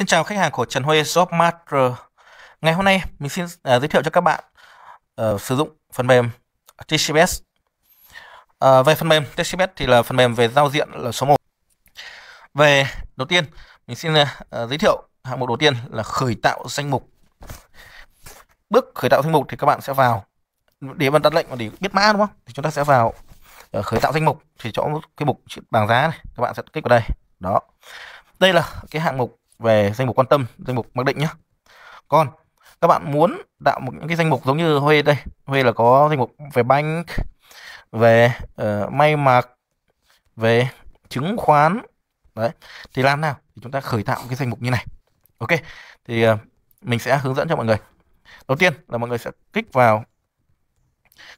Xin chào khách hàng của Trần Huy Jobmaster. Ngày hôm nay mình xin uh, giới thiệu cho các bạn uh, sử dụng phần mềm TCBS. Uh, ờ, về phần mềm TCBS thì là phần mềm về giao diện là số 1. Về đầu tiên mình xin uh, giới thiệu hạng mục đầu tiên là khởi tạo danh mục. Bước khởi tạo danh mục thì các bạn sẽ vào để bạn đặt lệnh và để biết mã đúng không? Thì chúng ta sẽ vào uh, khởi tạo danh mục thì chỗ cái mục bảng giá này các bạn sẽ kích vào đây. Đó. Đây là cái hạng mục về danh mục quan tâm danh mục mặc định nhé còn các bạn muốn tạo một những cái danh mục giống như Huê đây Huê là có danh mục về bank về uh, may mặc về chứng khoán đấy thì làm nào thì chúng ta khởi tạo cái danh mục như này ok thì uh, mình sẽ hướng dẫn cho mọi người đầu tiên là mọi người sẽ kích vào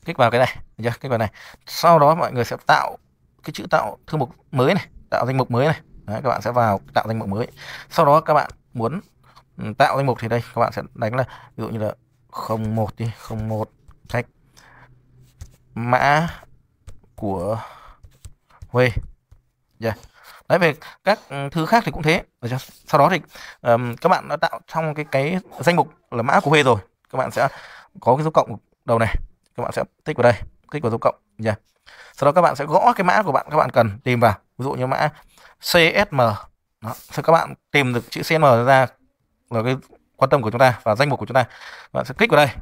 kích vào cái này chưa? kích vào này sau đó mọi người sẽ tạo cái chữ tạo thư mục mới này tạo danh mục mới này Đấy, các bạn sẽ vào tạo danh mục mới sau đó các bạn muốn ừ, tạo danh mục thì đây các bạn sẽ đánh là ví dụ như là 01 đi 01 cách mã của Huê yeah. đấy về các thứ khác thì cũng thế sau đó thì um, các bạn đã tạo trong cái cái danh mục là mã của Huê rồi các bạn sẽ có cái dấu cộng đầu này các bạn sẽ tích vào đây tích vào dấu cộng yeah. sau đó các bạn sẽ gõ cái mã của bạn các bạn cần tìm vào ví dụ như mã CSM đó. Thì các bạn tìm được chữ CSM ra là cái quan tâm của chúng ta và danh mục của chúng ta bạn sẽ kích vào đây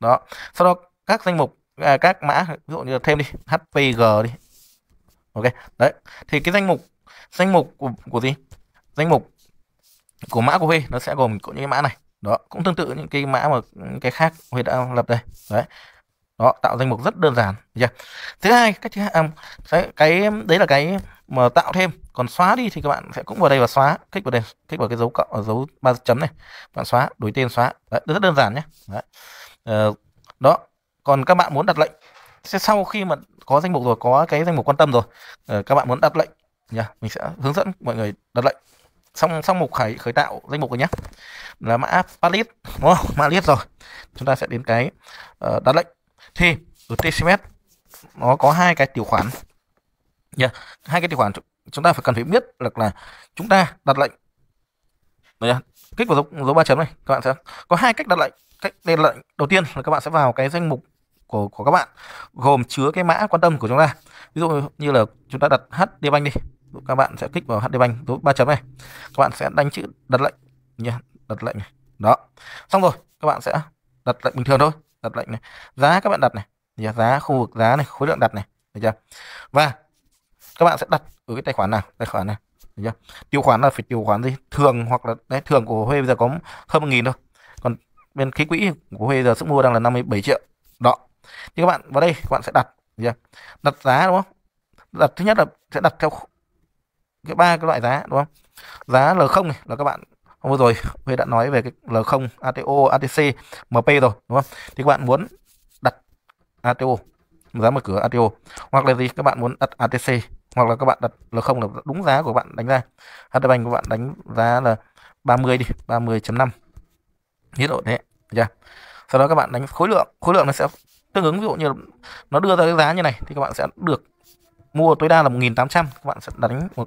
đó sau đó các danh mục à, các mã ví dụ như là thêm đi HPG đi ok đấy thì cái danh mục danh mục của, của gì danh mục của mã của Huy nó sẽ gồm những cái mã này đó cũng tương tự những cái mã mà cái khác Huy đã lập đây đấy đó tạo danh mục rất đơn giản yeah. thứ hai cách thứ hai à, cái, cái đấy là cái mà tạo thêm còn xóa đi thì các bạn sẽ cũng vào đây và xóa kích vào đây kích vào cái dấu cộng ở dấu ba chấm này bạn xóa đổi tên xóa đấy, rất đơn giản nhé đấy. Ờ, đó còn các bạn muốn đặt lệnh sẽ sau khi mà có danh mục rồi có cái danh mục quan tâm rồi ờ, các bạn muốn đặt lệnh nhá yeah. mình sẽ hướng dẫn mọi người đặt lệnh xong xong mục khởi khởi tạo danh mục rồi nhé là mã pallet đúng không mã liết rồi chúng ta sẽ đến cái uh, đặt lệnh thì ở ừ, TCMS nó có hai cái tiểu khoản yeah. Dạ. hai cái tiểu khoản chúng ta phải cần phải biết được là chúng ta đặt lệnh Đấy, kích vào dấu, dấu ba chấm này các bạn sẽ có hai cách đặt lệnh cách đặt lệnh đầu tiên là các bạn sẽ vào cái danh mục của của các bạn gồm chứa cái mã quan tâm của chúng ta ví dụ như là chúng ta đặt HD Bank đi các bạn sẽ kích vào HD Bank dấu ba chấm này các bạn sẽ đánh chữ đặt lệnh nhé đặt lệnh này. đó xong rồi các bạn sẽ đặt lệnh bình thường thôi đặt lệnh này giá các bạn đặt này giá, giá khu vực giá này khối lượng đặt này được chưa và các bạn sẽ đặt ở cái tài khoản nào tài khoản này được chưa tiêu khoản là phải tiêu khoản gì thường hoặc là đấy thường của huê bây giờ có hơn một nghìn thôi còn bên cái quỹ của huê giờ sức mua đang là 57 triệu đó thì các bạn vào đây các bạn sẽ đặt được chưa đặt giá đúng không đặt thứ nhất là sẽ đặt theo cái ba cái loại giá đúng không giá l không này là các bạn hôm vừa rồi Huệ đã nói về cái L0, ATO, ATC, MP rồi đúng không? Thì các bạn muốn đặt ATO, giá mở cửa ATO hoặc là gì các bạn muốn đặt ATC hoặc là các bạn đặt L0 là đúng giá của bạn đánh ra. HDBank của bạn đánh giá là 30 đi, 30.5. nhiệt độ thế, Chưa? Sau đó các bạn đánh khối lượng, khối lượng nó sẽ tương ứng ví dụ như nó đưa ra cái giá như này thì các bạn sẽ được mua tối đa là 1.800, các bạn sẽ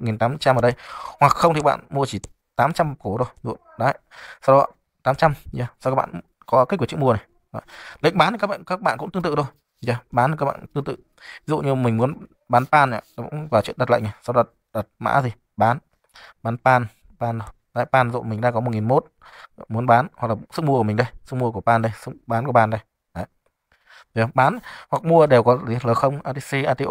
đánh 800 ở đây hoặc không thì bạn mua chỉ 800 cổ rồi, đấy sau đó 800 yeah. sau các bạn có kết quả chữ mua này đấy. lệnh bán thì các bạn các bạn cũng tương tự thôi yeah. bán các bạn tương tự ví dụ như mình muốn bán pan này cũng vào chuyện đặt lệnh này sau đó đặt, đặt mã gì bán bán pan pan đấy pan dụ mình đang có 1001 muốn bán hoặc là sức mua của mình đây sức mua của pan đây sức bán của pan đây đấy. Được, bán hoặc mua đều có gì l không, ATC, ATO,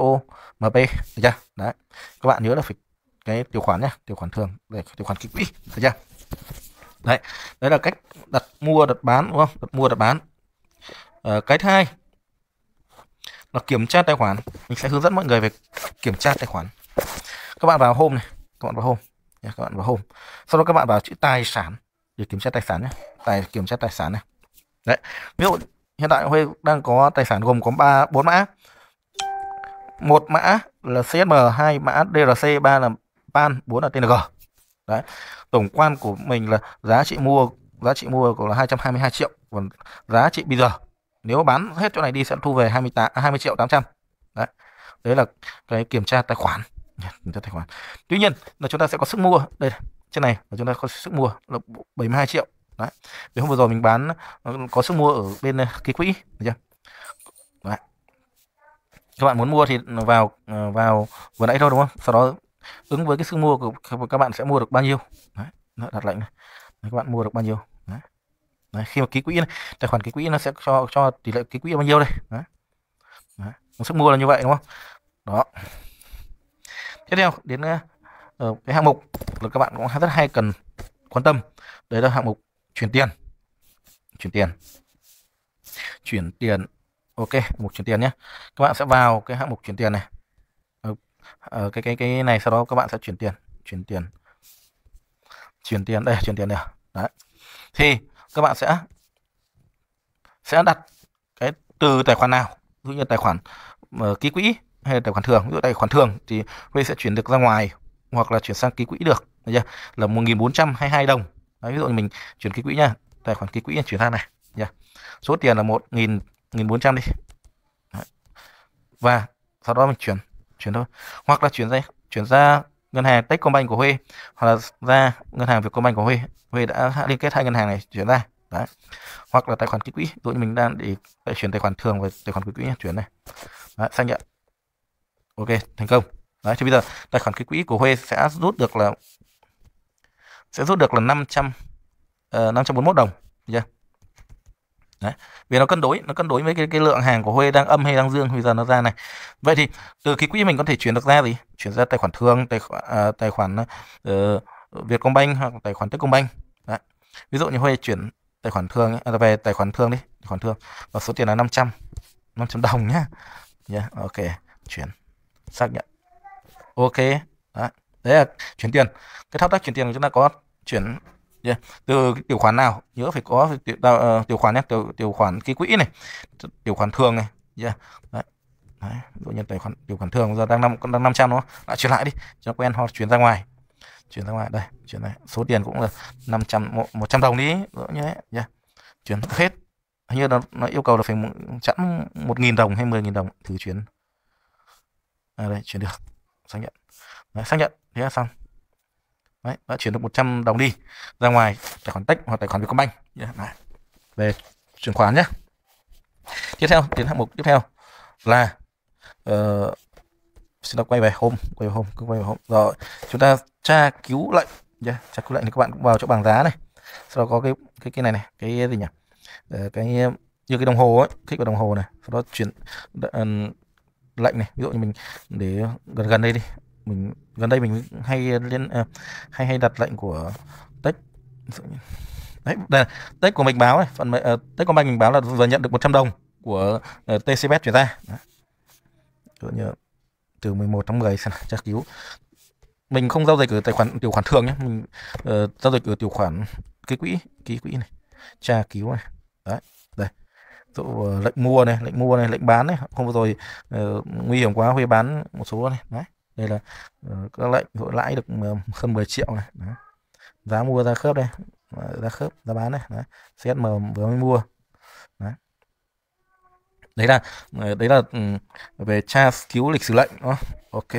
MP, được Đấy. Các bạn nhớ là phải cái điều khoản nhé điều khoản thường để điều khoản kịch quỹ thấy chưa đấy đấy là cách đặt mua đặt bán đúng không đặt mua đặt bán à, cái thứ hai là kiểm tra tài khoản mình sẽ hướng dẫn mọi người về kiểm tra tài khoản các bạn vào hôm này các bạn vào hôm, các bạn vào hôm, sau đó các bạn vào chữ tài sản để kiểm tra tài sản nhé tài kiểm tra tài sản này đấy ví dụ hiện tại Huê đang có tài sản gồm có ba bốn mã một mã là CSM hai mã DRC ba là pan 4 là tng đấy tổng quan của mình là giá trị mua giá trị mua của là 222 triệu còn giá trị bây giờ nếu bán hết chỗ này đi sẽ thu về 28 20 à, triệu 800 đấy đấy là cái kiểm tra tài khoản kiểm tra tài khoản tuy nhiên là chúng ta sẽ có sức mua đây trên này là chúng ta có sức mua là 72 triệu đấy vì hôm vừa rồi mình bán ờ, có sức mua ở bên ờ, ký quỹ được chưa đấy. các bạn muốn mua thì vào ờ, vào vừa nãy thôi đúng không sau đó ứng với cái sức mua của các bạn sẽ mua được bao nhiêu đấy nó đặt lệnh này các bạn mua được bao nhiêu đấy. Đấy, khi mà ký quỹ này, tài khoản ký quỹ nó sẽ cho cho tỷ lệ ký quỹ bao nhiêu đây đấy. Đấy. sức mua là như vậy đúng không đó tiếp theo đến ở ờ, ờ, cái hạng mục là các bạn cũng rất hay cần quan tâm đấy là hạng mục chuyển tiền chuyển tiền chuyển tiền ok mục chuyển tiền nhé các bạn sẽ vào cái hạng mục chuyển tiền này ờ, cái cái cái này sau đó các bạn sẽ chuyển tiền chuyển tiền chuyển tiền đây chuyển tiền này à? đấy thì các bạn sẽ sẽ đặt cái từ tài khoản nào ví dụ như tài khoản uh, ký quỹ hay là tài khoản thường ví dụ tài khoản thường thì Huê sẽ chuyển được ra ngoài hoặc là chuyển sang ký quỹ được được chưa? là hai đồng Đấy, ví dụ mình chuyển ký quỹ nha tài khoản ký quỹ chuyển sang này nha số tiền là một nghìn nghìn bốn trăm đi Đấy. và sau đó mình chuyển chuyển thôi hoặc là chuyển ra chuyển ra ngân hàng Techcombank của Huê hoặc là ra ngân hàng Vietcombank của Huê Huê đã liên kết hai ngân hàng này chuyển ra đấy hoặc là tài khoản ký quỹ dụ như mình đang để, để chuyển tài khoản thường và tài khoản ký quỹ nhé chuyển này đấy, xác nhận ok thành công đấy thì bây giờ tài khoản ký quỹ của Huê sẽ rút được là sẽ rút được là 500 uh, 541 đồng được chưa Đấy. Vì nó cân đối, nó cân đối với cái, cái lượng hàng của Huê đang âm hay đang dương bây giờ nó ra này. Vậy thì từ cái quỹ mình có thể chuyển được ra gì? Chuyển ra tài khoản thương tài khoản à, tài khoản uh, Vietcombank hoặc tài khoản Techcombank. Đấy. Ví dụ như Huê chuyển tài khoản thương à, về tài khoản thương đi, tài khoản thương và số tiền là 500. 500 đồng nhá. Yeah, dạ, ok, chuyển. Xác nhận. Ok. Đấy. Đấy là chuyển tiền. Cái thao tác chuyển tiền của chúng ta có chuyển yeah. từ điều khoản nào nhớ phải có điều, uh, điều khoản nhé điều, điều khoản ký quỹ này điều khoản thường này yeah. đấy. Đấy. Dụ như tài khoản điều khoản thường giờ đang năm đang năm trăm nó lại chuyển lại đi cho quen họ chuyển ra ngoài chuyển ra ngoài đây chuyển này số tiền cũng là 500 100 đồng đi dụ nhé yeah. chuyển hết hình như nó, nó yêu cầu là phải chẵn 1.000 đồng hay 10.000 đồng thử chuyển à đây chuyển được xác nhận đấy, xác nhận thế là xong Đấy, đã chuyển được 100 đồng đi ra ngoài tài khoản tech hoặc tài khoản Vietcombank dạ, yeah, về chuyển khoản nhé tiếp theo tiến hạng mục tiếp theo là uh, chúng ta quay về hôm quay về hôm cứ quay về hôm rồi chúng ta tra cứu lệnh yeah, dạ, tra cứu lệnh thì các bạn cũng vào chỗ bảng giá này sau đó có cái cái cái này này cái gì nhỉ uh, cái như cái đồng hồ ấy kích vào đồng hồ này sau đó chuyển uh, lệnh này ví dụ như mình để gần gần đây đi mình gần đây mình hay liên à, hay hay đặt lệnh của tech đấy đây, tech của mình báo này phần uh, tech của mình, báo là vừa nhận được 100 đồng của uh, ờ, TCBet chuyển ra Đó. như từ 11 tháng 10 tra cứu mình không giao dịch ở tài khoản tiểu khoản thường nhé mình uh, giao dịch ở tiểu khoản cái quỹ ký quỹ này tra cứu này đấy đây dụ uh, lệnh mua này lệnh mua này lệnh bán này không vừa rồi uh, nguy hiểm quá huy bán một số này đấy đây là uh, các lệnh hội lãi được ờ, hơn 10 triệu này đó. giá mua ra khớp đây ờ, ra khớp giá bán này đấy. CSM vừa mới mua đấy. đấy là đấy là ừ, về tra cứu lịch sử lệnh đó ok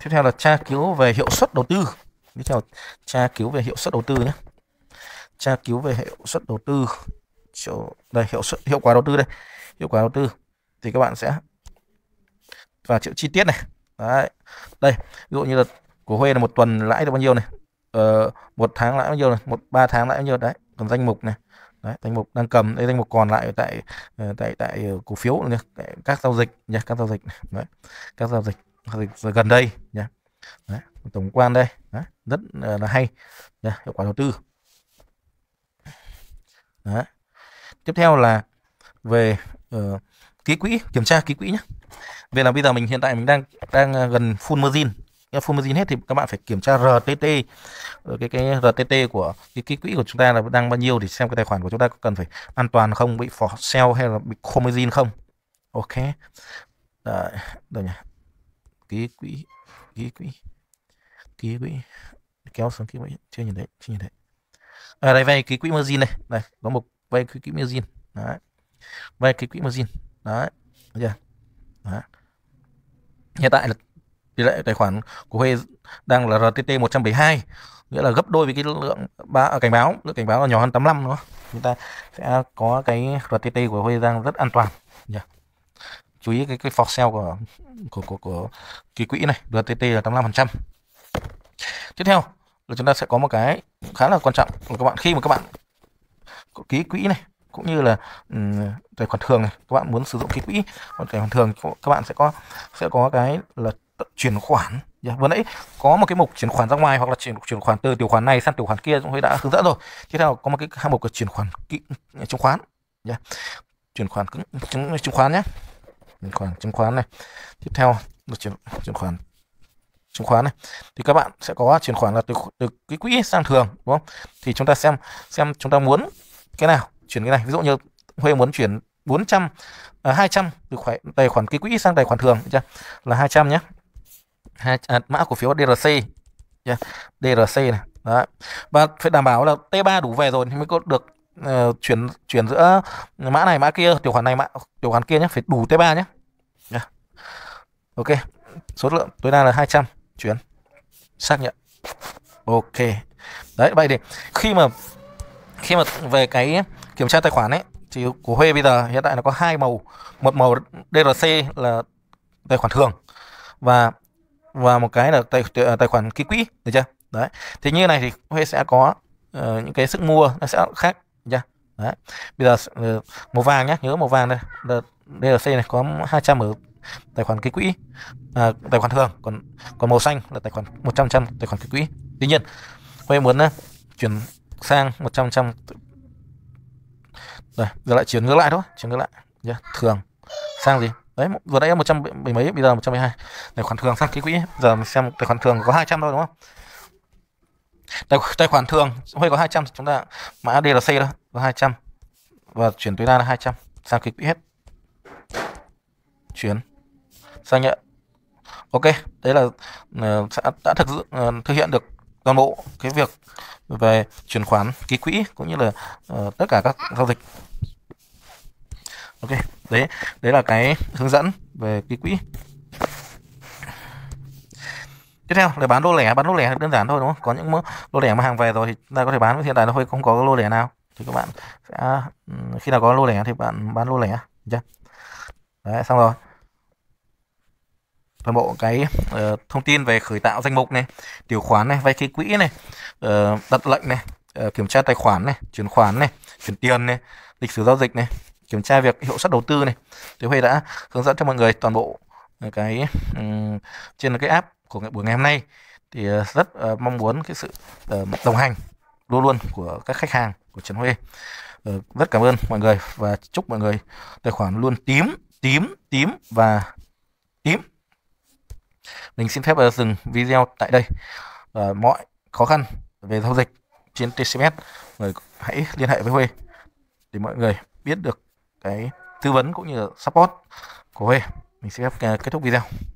tiếp theo là tra cứu về hiệu suất đầu tư tiếp theo tra cứu về hiệu suất đầu tư nhé tra cứu về hiệu suất đầu tư chỗ đây hiệu suất hiệu quả đầu tư đây hiệu quả đầu tư thì các bạn sẽ và triệu chi tiết này đấy đây ví dụ như là của huê là một tuần lãi được bao nhiêu này ờ, một tháng lãi bao nhiêu này một ba tháng lãi bao nhiêu đấy còn danh mục này đấy, danh mục đang cầm đây danh mục còn lại tại ờ, tại tại cổ phiếu này, các giao dịch nhé các giao dịch này. đấy các giao dịch, giao dịch gần đây nhé đấy, tổng quan đây đấy, rất là hay đấy, hiệu quả đầu tư đấy. tiếp theo là về uh, ký quỹ kiểm tra ký quỹ nhé vì là bây giờ mình hiện tại mình đang đang à, gần full margin. Nhưng full margin hết thì các bạn phải kiểm tra RTT cái cái RTT của cái, cái quỹ của chúng ta là đang bao nhiêu thì xem cái tài khoản của chúng ta có cần phải an toàn không bị for sale hay là bị full margin không. Ok. Đấy, đây nhỉ. Ký quỹ, ký quỹ. Ký quỹ kéo xuống ký quỹ chưa nhìn thấy, chưa nhìn thấy. À đây vay ký quỹ margin này, đây có một vay quỹ margin. Đấy. Vay ký quỹ margin. Đấy. Được chưa? Hiện tại là tỷ lệ tài khoản của Huê đang là RTT 172 nghĩa là gấp đôi với cái lượng ba, à, cảnh báo lượng cảnh báo là nhỏ hơn 85 nữa chúng ta sẽ có cái RTT của Huê đang rất an toàn yeah. chú ý cái cái for sale của của của, của cái quỹ này RTT là 85% tiếp theo là chúng ta sẽ có một cái khá là quan trọng là các bạn khi mà các bạn ký quỹ này cũng như là um, tài khoản thường này các bạn muốn sử dụng cái quỹ còn tài khoản thường các bạn sẽ có sẽ có cái là chuyển khoản yeah. Dạ, vừa nãy có một cái mục chuyển khoản ra ngoài hoặc là chuyển chuyển khoản từ tiểu khoản này sang tiểu khoản kia chúng tôi đã hướng dẫn rồi tiếp theo có một cái hạng mục là chuyển khoản kỹ, chứng khoán yeah. Dạ, chuyển khoản chứng chứng khoán nhé chuyển khoản chứng khoán này tiếp theo là chuyển chuyển khoản chứng khoán này thì các bạn sẽ có chuyển khoản là từ từ cái quỹ sang thường đúng không thì chúng ta xem xem chúng ta muốn cái nào chuyển cái này ví dụ như Huê muốn chuyển 400 à, 200 từ khoản tài khoản ký quỹ sang tài khoản thường chưa? là 200 nhé hai à, mã cổ phiếu DRC yeah. DRC này đó. và phải đảm bảo là T3 đủ về rồi thì mới có được uh, chuyển chuyển giữa mã này mã kia tiểu khoản này mã tiểu khoản kia nhé phải đủ T3 nhé yeah. ok số lượng tối đa là 200 chuyển xác nhận ok đấy vậy thì khi mà khi mà về cái kiểm tra tài khoản ấy thì của Huê bây giờ hiện tại nó có hai màu một màu DRC là tài khoản thường và và một cái là tài ờ, tài khoản ký quỹ được chưa đấy thì như này thì Huê sẽ có uh, những cái sức mua nó sẽ khác được chưa đấy bây giờ uh, màu vàng nhé nhớ màu vàng đây DRC này có 200 ở tài khoản ký quỹ à, tài khoản thường còn còn màu xanh là tài khoản 100 trăm tài khoản ký quỹ tuy nhiên Huê muốn uh, chuyển sang 100 trăm rồi giờ lại chuyển ngược lại thôi chuyển ngược lại yeah. Dạ, thường sang gì đấy vừa nãy một trăm mấy mấy bây giờ một trăm hai tài khoản thường sang ký quỹ giờ mình xem tài khoản thường có 200 thôi đúng không tài, tài khoản thường hơi có 200 chúng ta mã DLC đó có 200 và chuyển tối đa là 200 sang ký quỹ hết chuyển sang nhận ok đấy là ờ, đã thực uh, thực hiện được toàn bộ cái việc về chuyển khoản ký quỹ cũng như là uh, tất cả các giao dịch ok đấy đấy là cái hướng dẫn về ký quỹ tiếp theo là bán lô lẻ bán lô lẻ đơn giản thôi đúng không có những lô lẻ mà hàng về rồi thì ta có thể bán hiện tại nó hơi không có lô lẻ nào thì các bạn sẽ ừ, khi nào có lô lẻ thì bạn bán lô lẻ chưa đấy xong rồi toàn bộ cái uh, thông tin về khởi tạo danh mục này điều khoản này vay ký quỹ này uh, đặt lệnh này uh, kiểm tra tài khoản này chuyển khoản này chuyển tiền này lịch sử giao dịch này kiểm tra việc hiệu suất đầu tư này thì Huy đã hướng dẫn cho mọi người toàn bộ cái um, trên cái app của buổi ngày hôm nay thì rất uh, mong muốn cái sự uh, đồng hành luôn luôn của các khách hàng của Trần Huy. uh, rất cảm ơn mọi người và chúc mọi người tài khoản luôn tím tím tím và tím mình xin phép dừng video tại đây. À, mọi khó khăn về giao dịch trên TCMs người hãy liên hệ với Huê để mọi người biết được cái tư vấn cũng như là support của Huê. Mình sẽ ờ, kết thúc video.